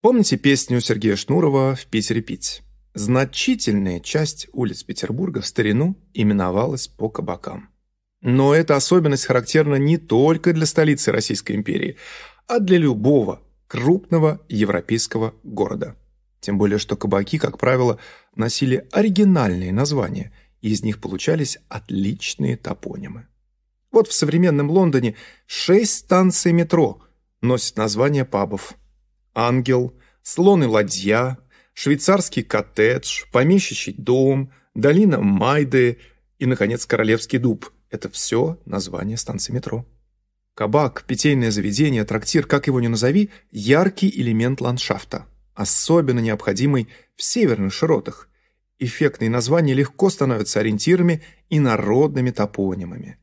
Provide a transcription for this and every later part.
Помните песню Сергея Шнурова «В Питере пить»? Значительная часть улиц Петербурга в старину именовалась по кабакам. Но эта особенность характерна не только для столицы Российской империи, а для любого крупного европейского города. Тем более, что кабаки, как правило, носили оригинальные названия, и из них получались отличные топонимы. Вот в современном Лондоне шесть станций метро носят название пабов – ангел, слон и ладья, швейцарский коттедж, помещичий дом, долина Майды и, наконец, королевский дуб. Это все название станции метро. Кабак, питейное заведение, трактир, как его ни назови, яркий элемент ландшафта, особенно необходимый в северных широтах. Эффектные названия легко становятся ориентирами и народными топонимами.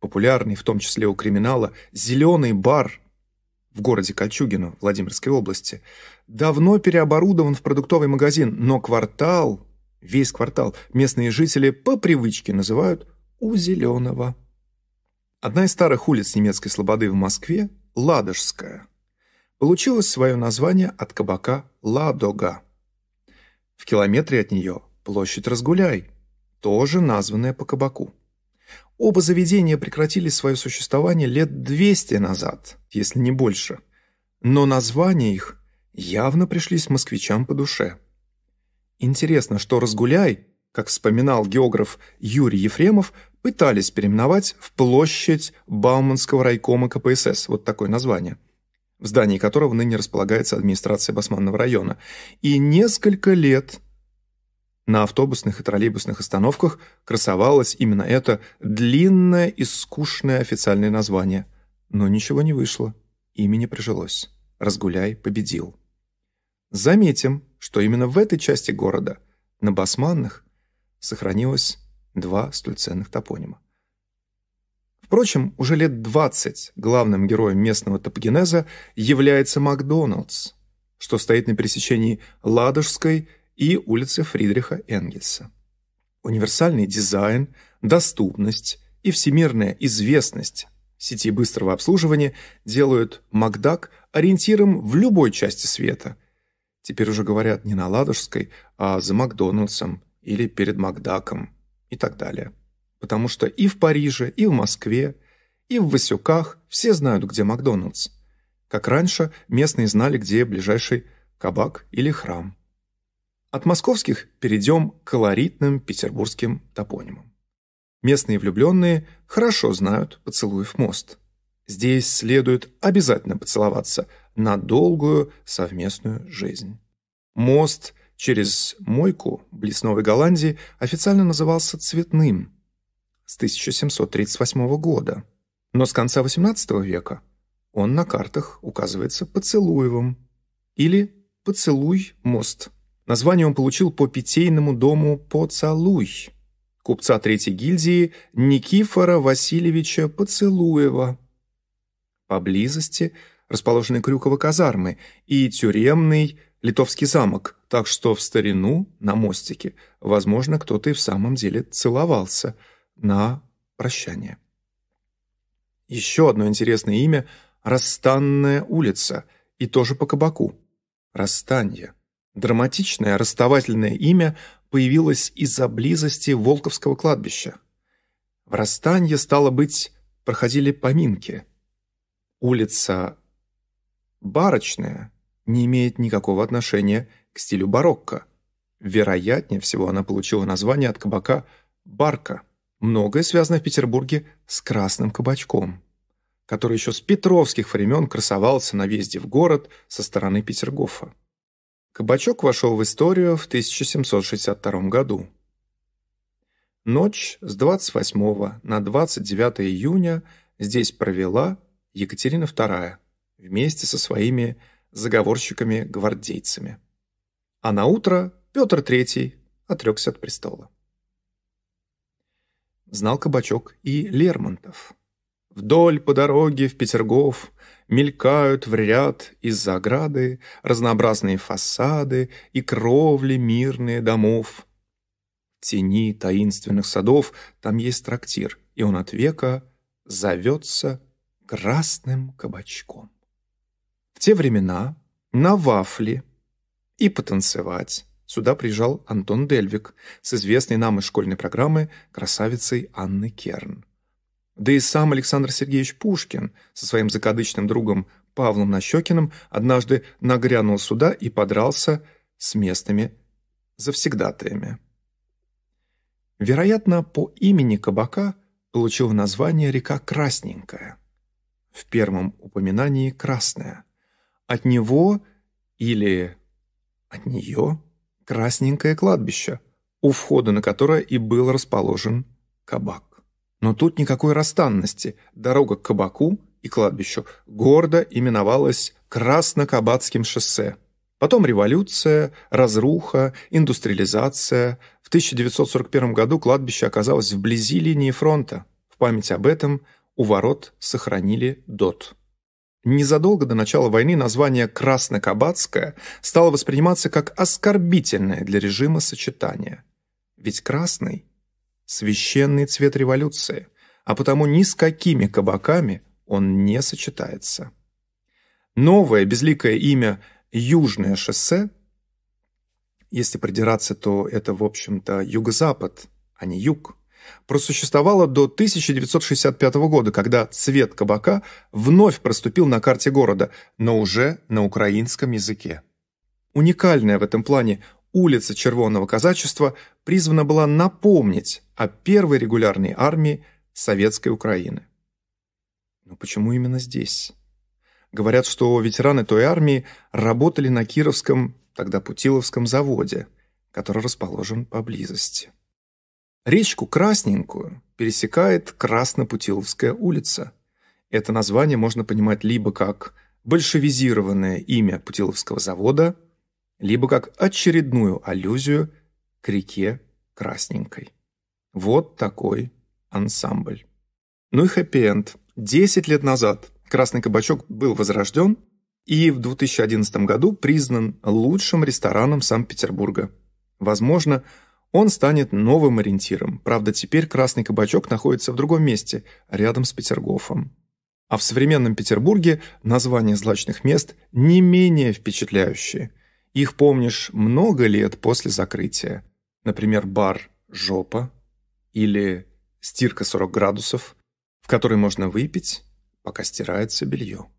Популярный, в том числе у криминала, «зеленый бар» в городе Кольчугино Владимирской области, давно переоборудован в продуктовый магазин, но квартал, весь квартал, местные жители по привычке называют «у зеленого». Одна из старых улиц немецкой слободы в Москве – Ладожская. Получилось свое название от кабака «Ладога». В километре от нее площадь Разгуляй, тоже названная по кабаку. Оба заведения прекратили свое существование лет 200 назад, если не больше. Но названия их явно пришлись москвичам по душе. Интересно, что «Разгуляй», как вспоминал географ Юрий Ефремов, пытались переименовать в площадь Бауманского райкома КПСС, вот такое название, в здании которого ныне располагается администрация Басманного района. И несколько лет на автобусных и троллейбусных остановках красовалось именно это длинное и скучное официальное название. Но ничего не вышло, имя не прижилось. «Разгуляй» победил. Заметим, что именно в этой части города, на Басманных, сохранилось два стульценных топонима. Впрочем, уже лет 20 главным героем местного топогенеза является Макдоналдс, что стоит на пересечении Ладожской и улице Фридриха Энгельса. Универсальный дизайн, доступность и всемирная известность сети быстрого обслуживания делают МакДак ориентиром в любой части света. Теперь уже говорят не на Ладожской, а за Макдональдсом или перед Макдаком и так далее. Потому что и в Париже, и в Москве, и в Васюках все знают, где Макдональдс. Как раньше, местные знали, где ближайший кабак или храм. От московских перейдем к колоритным петербургским топонимам. Местные влюбленные хорошо знают поцелуев мост. Здесь следует обязательно поцеловаться на долгую совместную жизнь. Мост через Мойку близ Новой Голландии официально назывался «Цветным» с 1738 года, но с конца XVIII века он на картах указывается «Поцелуевым» или «Поцелуй мост». Название он получил по питейному дому «Поцелуй» купца третьей гильдии Никифора Васильевича Поцелуева. Поблизости расположены крюково казармы и тюремный Литовский замок, так что в старину на мостике, возможно, кто-то и в самом деле целовался на прощание. Еще одно интересное имя – Расстанная улица, и тоже по кабаку – Расстанье. Драматичное расставательное имя появилось из-за близости Волковского кладбища. В Растанье, стало быть, проходили поминки. Улица Барочная не имеет никакого отношения к стилю барокко. Вероятнее всего, она получила название от кабака «барка». Многое связано в Петербурге с красным кабачком, который еще с петровских времен красовался на въезде в город со стороны Петергофа. Кабачок вошел в историю в 1762 году. Ночь с 28 на 29 июня здесь провела Екатерина II вместе со своими заговорщиками-гвардейцами. А на утро Петр III отрекся от престола. Знал кабачок и Лермонтов – Вдоль по дороге в Петергоф мелькают в ряд из-за ограды разнообразные фасады и кровли мирные домов. В тени таинственных садов там есть трактир, и он от века зовется красным кабачком. В те времена на вафли и потанцевать сюда приезжал Антон Дельвик с известной нам из школьной программы красавицей Анны Керн. Да и сам Александр Сергеевич Пушкин со своим закадычным другом Павлом Нащекиным однажды нагрянул сюда и подрался с местными завсегдатаями. Вероятно, по имени кабака получил название река Красненькая. В первом упоминании «красная». От него или от нее красненькое кладбище, у входа на которое и был расположен кабак. Но тут никакой расстанности. Дорога к кабаку и кладбищу гордо именовалась Краснокабацким шоссе. Потом революция, разруха, индустриализация. В 1941 году кладбище оказалось вблизи линии фронта. В память об этом у ворот сохранили ДОТ. Незадолго до начала войны название «краснокабацкое» стало восприниматься как оскорбительное для режима сочетание. Ведь «красный» священный цвет революции, а потому ни с какими кабаками он не сочетается. Новое безликое имя «Южное шоссе» если придираться, то это, в общем-то, юго-запад, а не юг, просуществовало до 1965 года, когда цвет кабака вновь проступил на карте города, но уже на украинском языке. Уникальное в этом плане улица Червонного казачества призвана была напомнить о первой регулярной армии Советской Украины. Но почему именно здесь? Говорят, что ветераны той армии работали на Кировском, тогда Путиловском заводе, который расположен поблизости. Речку Красненькую пересекает Краснопутиловская улица. Это название можно понимать либо как большевизированное имя Путиловского завода – либо как очередную аллюзию к реке Красненькой. Вот такой ансамбль. Ну и хэппи-энд. Десять лет назад «Красный кабачок» был возрожден и в 2011 году признан лучшим рестораном Санкт-Петербурга. Возможно, он станет новым ориентиром. Правда, теперь «Красный кабачок» находится в другом месте, рядом с Петергофом. А в современном Петербурге названия злачных мест не менее впечатляющие – их помнишь много лет после закрытия. Например, бар «Жопа» или «Стирка 40 градусов», в которой можно выпить, пока стирается белье.